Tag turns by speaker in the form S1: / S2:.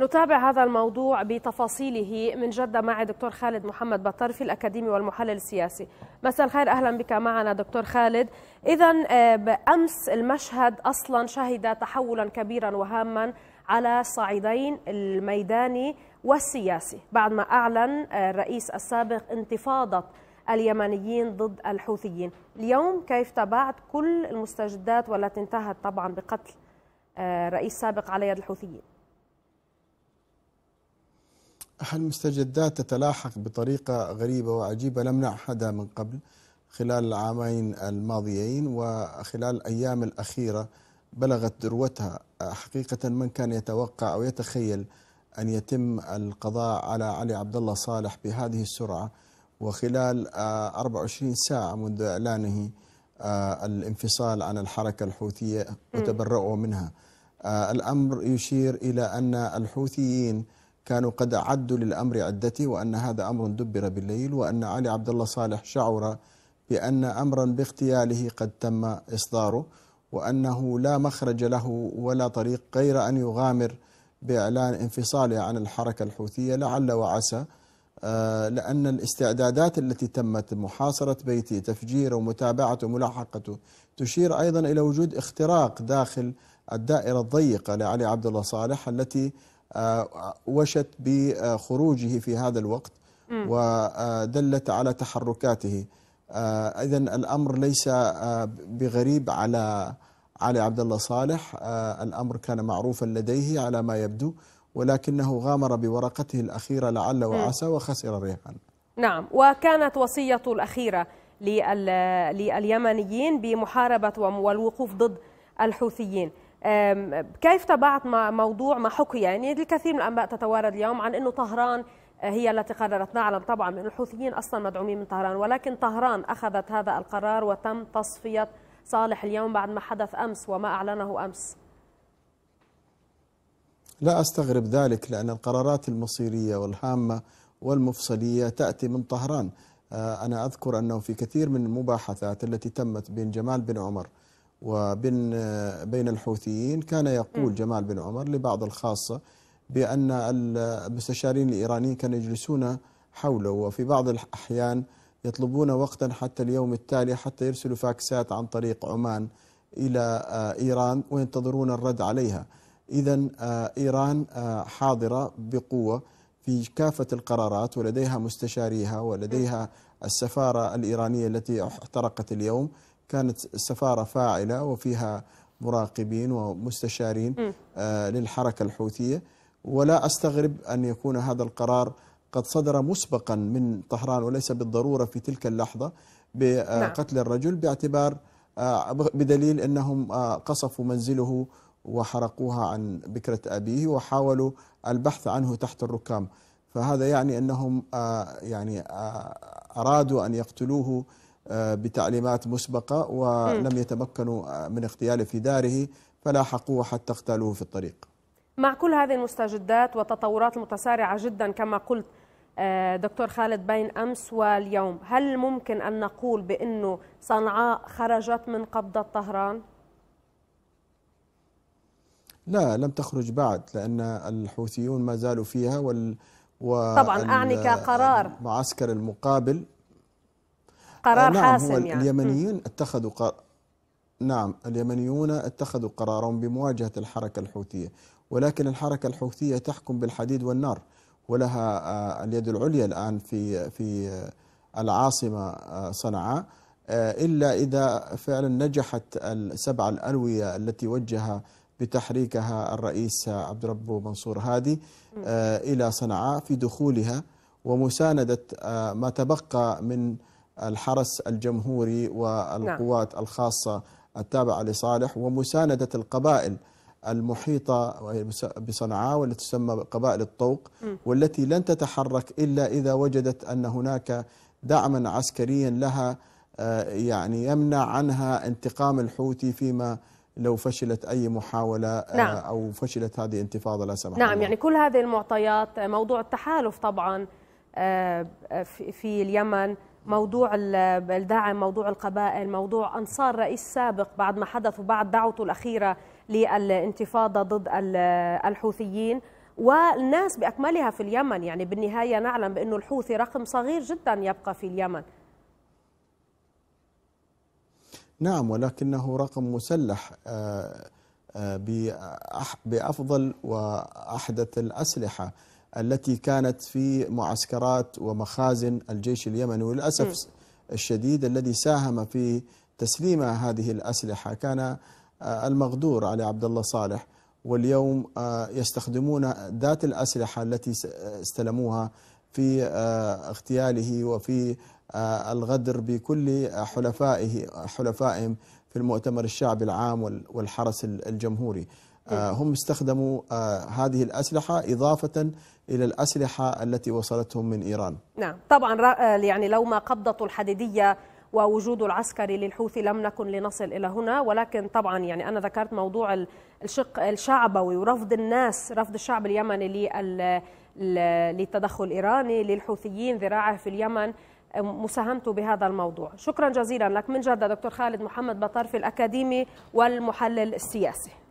S1: نتابع هذا الموضوع بتفاصيله من جدة مع دكتور خالد محمد بطرفي الأكاديمي والمحلل السياسي مساء الخير أهلا بك معنا دكتور خالد إذا آه، أمس المشهد أصلا شهد تحولا كبيرا وهاما على الصعيدين الميداني والسياسي بعد ما أعلن آه، الرئيس السابق انتفاضة اليمنيين ضد الحوثيين اليوم كيف تابعت كل المستجدات والتي انتهت طبعا بقتل آه، رئيس سابق على يد الحوثيين
S2: المستجدات تتلاحق بطريقة غريبة وعجيبة لم نعهدها من قبل خلال العامين الماضيين وخلال الأيام الأخيرة بلغت ذروتها حقيقة من كان يتوقع أو يتخيل أن يتم القضاء على علي عبد الله صالح بهذه السرعة وخلال 24 آه، ساعة منذ إعلانه آه، الانفصال عن الحركة الحوثية وتبرؤه منها آه، الأمر يشير إلى أن الحوثيين كانوا قد أعدوا للأمر عدته وأن هذا أمر دبر بالليل وأن علي عبد الله صالح شعر بأن أمرا باغتياله قد تم إصداره وأنه لا مخرج له ولا طريق غير أن يغامر بإعلان انفصاله عن الحركة الحوثية لعل وعسى آه، لأن الاستعدادات التي تمت محاصرة بيته تفجيره ومتابعته وملاحقته تشير أيضا إلى وجود اختراق داخل الدائرة الضيقة لعلي عبد الله صالح التي آه، وشت بخروجه في هذا الوقت ودلت على تحركاته آه، اذا الامر ليس آه، بغريب على علي عبد الله صالح الامر كان معروفا لديه على ما يبدو ولكنه غامر بورقته الاخيره لعل وعسى وخسر ريحان
S1: نعم وكانت وصيه الاخيره لليمنيين بمحاربه والوقوف ضد الحوثيين كيف تابعت موضوع ما حكي يعني الكثير من الانباء تتوارد اليوم عن انه طهران آه، هي التي قررت نعلم طبعا ان الحوثيين اصلا مدعومين من طهران ولكن طهران اخذت هذا القرار وتم تصفيه صالح اليوم بعد ما حدث امس وما اعلنه امس
S2: لا استغرب ذلك لان القرارات المصيريه والهامه والمفصليه تاتي من طهران آه، انا اذكر انه في كثير من المباحثات التي تمت بين جمال بن عمر وبين بين الحوثيين كان يقول جمال بن عمر لبعض الخاصة بأن المستشارين الإيرانيين كانوا يجلسون حوله وفي بعض الأحيان يطلبون وقتا حتى اليوم التالي حتى يرسلوا فاكسات عن طريق عمان إلى آه، إيران وينتظرون الرد عليها إذا آه، إيران آه، حاضرة بقوة في كافة القرارات ولديها مستشاريها ولديها السفارة الإيرانية التي احترقت اليوم كانت السفارة فاعلة وفيها مراقبين ومستشارين آه، للحركة الحوثية ولا أستغرب أن يكون هذا القرار قد صدر مسبقا من طهران وليس بالضرورة في تلك اللحظة بقتل نعم. الرجل باعتبار آه، بدليل أنهم آه، قصفوا منزله وحرقوها عن بكرة أبيه وحاولوا البحث عنه تحت الركام فهذا يعني أنهم يعني أرادوا أن يقتلوه بتعليمات مسبقة ولم يتمكنوا من اغتياله في داره فلاحقوه حتى اغتالوه في الطريق
S1: مع كل هذه المستجدات والتطورات المتسارعة جدا كما قلت آه، دكتور خالد بين أمس واليوم هل ممكن أن نقول بأنه صنعاء خرجت من قبضة طهران؟
S2: لا لم تخرج بعد لأن الحوثيون ما زالوا فيها وال طبعا أعني كقرار معسكر المقابل
S1: قرار آه، نعم حاسم هو يعني اليمنيون
S2: اتخذوا قرار نعم اليمنيون اتخذوا قرارا بمواجهة الحركة الحوثية ولكن الحركة الحوثية تحكم بالحديد والنار ولها آه، اليد العليا الآن في في آه، العاصمة صنعاء إلا إذا فعلا نجحت السبع الألوية التي وجه بتحريكها الرئيس عبد ربه منصور هادي إلى صنعاء في دخولها ومساندة ما تبقى من الحرس الجمهوري نعم. والقوات نعم. الخاصة التابعة لصالح ومساندة القبائل المحيطة بصنعاء والتي تسمى قبائل الطوق والتي لن تتحرك إلا إذا وجدت أن هناك دعما عسكريا لها آه، يعني يمنع عنها انتقام الحوثي فيما لو فشلت أي محاولة آه، نعم. أو فشلت هذه الانتفاضة لا سمح نعم الله. يعني
S1: كل هذه المعطيات آه، موضوع التحالف طبعا في اليمن موضوع الدعم موضوع القبائل موضوع أنصار رئيس سابق بعد ما حدث وبعد دعوته الأخيرة للانتفاضة ضد الحوثيين والناس بأكملها في اليمن يعني بالنهاية نعلم بأنه الحوثي رقم صغير جدا يبقى في اليمن
S2: نعم ولكنه رقم مسلح آه، آه، بأفضل وأحدث الأسلحة التي كانت في معسكرات ومخازن الجيش اليمني وللأسف الشديد الذي ساهم في تسليم هذه الأسلحة كان آه، المغدور علي عبد الله صالح واليوم آه، يستخدمون ذات الأسلحة التي آه، استلموها في اغتياله وفي الغدر بكل حلفائه حلفائهم في المؤتمر الشعبي العام والحرس الجمهوري آه، نعم. هم استخدموا آه، هذه الأسلحة إضافة إلى الأسلحة التي وصلتهم من إيران
S1: نعم طبعا آه، يعني لو ما قبضة الحديدية ووجود العسكري للحوثي لم نكن لنصل إلى هنا ولكن طبعا يعني أنا ذكرت موضوع الشق الشعبوي ورفض الناس رفض الشعب اليمني للتدخل الإيراني للحوثيين ذراعه في اليمن مساهمته بهذا الموضوع شكرا جزيلا لك من جدة دكتور خالد محمد بطرفي الأكاديمي والمحلل السياسي